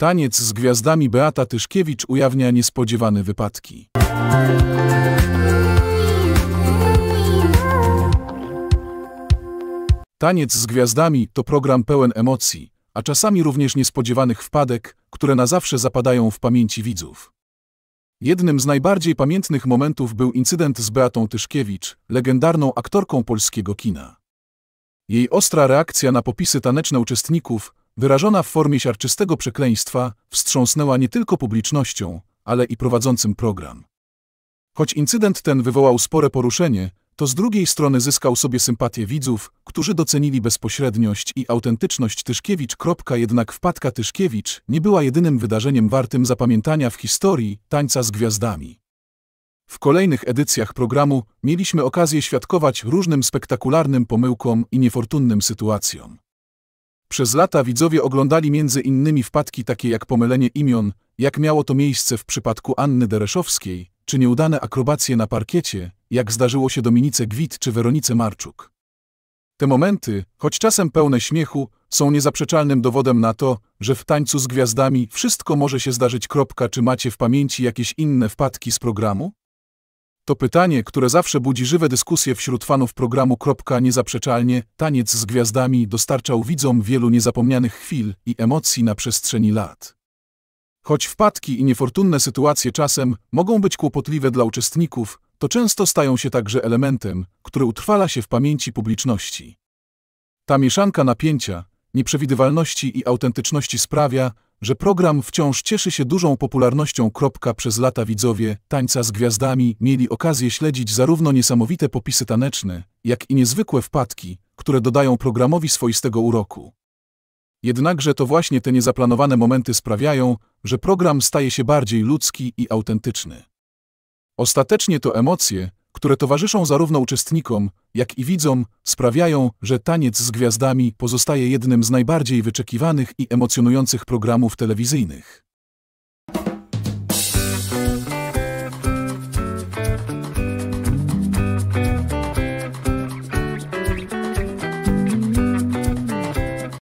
Taniec z gwiazdami Beata Tyszkiewicz ujawnia niespodziewane wypadki. Taniec z gwiazdami to program pełen emocji, a czasami również niespodziewanych wpadek, które na zawsze zapadają w pamięci widzów. Jednym z najbardziej pamiętnych momentów był incydent z Beatą Tyszkiewicz, legendarną aktorką polskiego kina. Jej ostra reakcja na popisy taneczne uczestników wyrażona w formie siarczystego przekleństwa, wstrząsnęła nie tylko publicznością, ale i prowadzącym program. Choć incydent ten wywołał spore poruszenie, to z drugiej strony zyskał sobie sympatię widzów, którzy docenili bezpośredniość i autentyczność Tyszkiewicz. Jednak wpadka Tyszkiewicz nie była jedynym wydarzeniem wartym zapamiętania w historii tańca z gwiazdami. W kolejnych edycjach programu mieliśmy okazję świadkować różnym spektakularnym pomyłkom i niefortunnym sytuacjom. Przez lata widzowie oglądali między innymi wpadki takie jak pomylenie imion, jak miało to miejsce w przypadku Anny Dereszowskiej, czy nieudane akrobacje na parkiecie, jak zdarzyło się Dominice Gwit czy Weronice Marczuk. Te momenty, choć czasem pełne śmiechu, są niezaprzeczalnym dowodem na to, że w tańcu z gwiazdami wszystko może się zdarzyć. Kropka, czy macie w pamięci jakieś inne wpadki z programu? To pytanie, które zawsze budzi żywe dyskusje wśród fanów programu. Niezaprzeczalnie Taniec z Gwiazdami dostarczał widzom wielu niezapomnianych chwil i emocji na przestrzeni lat. Choć wpadki i niefortunne sytuacje czasem mogą być kłopotliwe dla uczestników, to często stają się także elementem, który utrwala się w pamięci publiczności. Ta mieszanka napięcia, nieprzewidywalności i autentyczności sprawia, że program wciąż cieszy się dużą popularnością. Przez lata widzowie Tańca z Gwiazdami mieli okazję śledzić zarówno niesamowite popisy taneczne, jak i niezwykłe wpadki, które dodają programowi swoistego uroku. Jednakże to właśnie te niezaplanowane momenty sprawiają, że program staje się bardziej ludzki i autentyczny. Ostatecznie to emocje, które towarzyszą zarówno uczestnikom, jak i widzom, sprawiają, że Taniec z Gwiazdami pozostaje jednym z najbardziej wyczekiwanych i emocjonujących programów telewizyjnych.